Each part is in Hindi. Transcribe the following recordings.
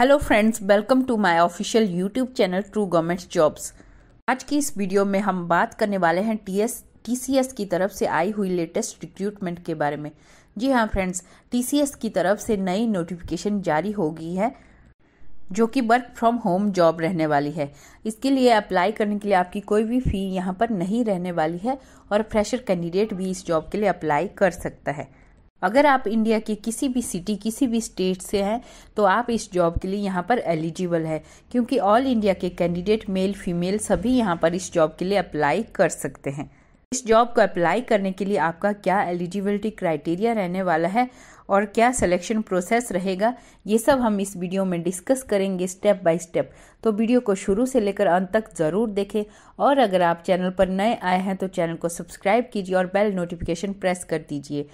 hello friends welcome to my official YouTube channel true government jobs आज की इस वीडियो में हम बात करने वाले हैं टीएस टीसीएस की तरफ से आई हुई लेटेस्ट रिक्रूटमेंट के बारे में जी हाँ फ्रेंड्स टीसीएस की तरफ से नई नोटिफिकेशन जारी हो गई है जो कि वर्क फ्रॉम होम जॉब रहने वाली है इसके लिए अप्लाई करने के लिए आपकी कोई भी फ़ी यहाँ पर नहीं रहने वाली है और फ्रेशर कैंडिडेट भी इस जॉब के लिए अप्लाई कर सकता है अगर आप इंडिया के किसी भी सिटी किसी भी स्टेट से हैं तो आप इस जॉब के लिए यहाँ पर एलिजिबल है क्योंकि ऑल इंडिया के कैंडिडेट मेल फीमेल सभी यहाँ पर इस जॉब के लिए अप्लाई कर सकते हैं इस जॉब को अप्लाई करने के लिए आपका क्या एलिजिबिलिटी क्राइटेरिया रहने वाला है और क्या सिलेक्शन प्रोसेस रहेगा ये सब हम इस वीडियो में डिस्कस करेंगे स्टेप बाय स्टेप तो वीडियो को शुरू से लेकर अंत तक ज़रूर देखें और अगर आप चैनल पर नए आए हैं तो चैनल को सब्सक्राइब कीजिए और बेल नोटिफिकेशन प्रेस कर दीजिए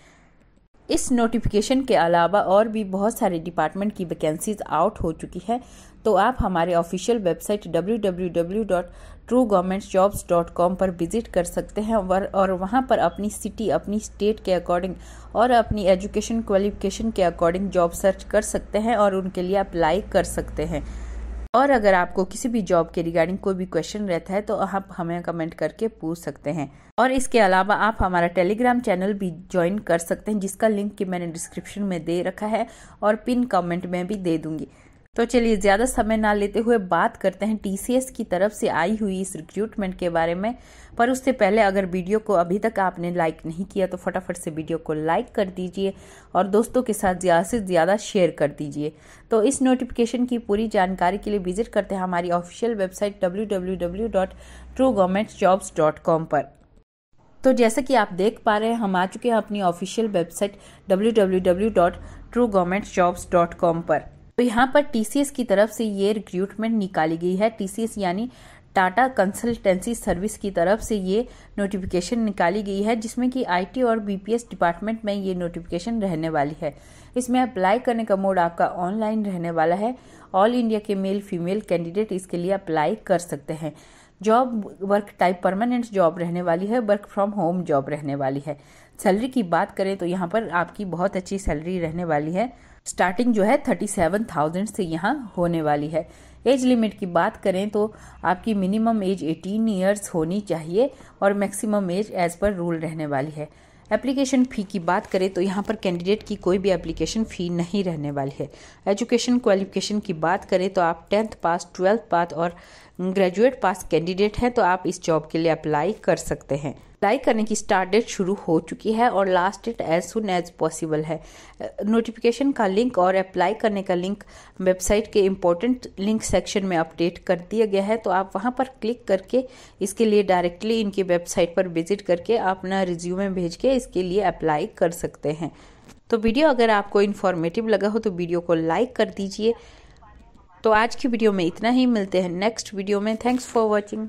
इस नोटिफिकेशन के अलावा और भी बहुत सारे डिपार्टमेंट की वैकेंसीज आउट हो चुकी है तो आप हमारे ऑफिशियल वेबसाइट डब्ल्यू पर विजिट कर सकते हैं और वहाँ पर अपनी सिटी अपनी स्टेट के अकॉर्डिंग और अपनी एजुकेशन क्वालिफिकेशन के अकॉर्डिंग जॉब सर्च कर सकते हैं और उनके लिए अप्लाई कर सकते हैं और अगर आपको किसी भी जॉब के रिगार्डिंग कोई भी क्वेश्चन रहता है तो आप हमें कमेंट करके पूछ सकते हैं और इसके अलावा आप हमारा टेलीग्राम चैनल भी ज्वाइन कर सकते हैं जिसका लिंक कि मैंने डिस्क्रिप्शन में दे रखा है और पिन कमेंट में भी दे दूंगी तो चलिए ज़्यादा समय ना लेते हुए बात करते हैं टीसीएस की तरफ से आई हुई इस रिक्रूटमेंट के बारे में पर उससे पहले अगर वीडियो को अभी तक आपने लाइक नहीं किया तो फटाफट से वीडियो को लाइक कर दीजिए और दोस्तों के साथ ज़्यादा से ज़्यादा शेयर कर दीजिए तो इस नोटिफिकेशन की पूरी जानकारी के लिए विजिट करते हैं हमारी ऑफिशियल वेबसाइट डब्ल्यू पर तो जैसा कि आप देख पा रहे हैं हम आ चुके हैं अपनी ऑफिशियल वेबसाइट डब्ल्यू पर तो यहाँ पर टीसीएस की तरफ से ये रिक्रूटमेंट निकाली गई है टीसीएस यानी टाटा कंसल्टेंसी सर्विस की तरफ से ये नोटिफिकेशन निकाली गई है जिसमें कि आईटी और बीपीएस डिपार्टमेंट में ये नोटिफिकेशन रहने वाली है इसमें अप्लाई करने का मोड आपका ऑनलाइन रहने वाला है ऑल इंडिया के मेल फीमेल कैंडिडेट इसके लिए अप्लाई कर सकते हैं job work type permanent job रहने वाली है वर्क फ्रॉम होम जॉब रहने वाली है सैलरी की बात करें तो यहाँ पर आपकी बहुत अच्छी सैलरी रहने वाली है स्टार्टिंग जो है थर्टी सेवन थाउजेंड से यहाँ होने वाली है एज लिमिट की बात करें तो आपकी मिनिमम एज एटीन ईयर्स होनी चाहिए और maximum age as per rule रहने वाली है एप्लीकेशन फ़ी की बात करें तो यहाँ पर कैंडिडेट की कोई भी एप्लीकेशन फ़ी नहीं रहने वाली है एजुकेशन क्वालिफिकेशन की बात करें तो आप टेंथ पास ट्वेल्थ पास और ग्रेजुएट पास कैंडिडेट हैं तो आप इस जॉब के लिए अप्लाई कर सकते हैं अप्लाई करने की स्टार्ट डेट शुरू हो चुकी है और last date as soon as possible है नोटिफिकेशन का लिंक और अप्लाई करने का लिंक वेबसाइट के इम्पोर्टेंट लिंक सेक्शन में अपडेट कर दिया गया है तो आप वहां पर क्लिक करके इसके लिए डायरेक्टली इनकी वेबसाइट पर विजिट करके अपना रिज्यूमे भेज के इसके लिए अप्लाई कर सकते हैं तो वीडियो अगर आपको इन्फॉर्मेटिव लगा हो तो वीडियो को लाइक कर दीजिए तो आज की वीडियो में इतना ही मिलते हैं नेक्स्ट वीडियो में थैंक्स फॉर वॉचिंग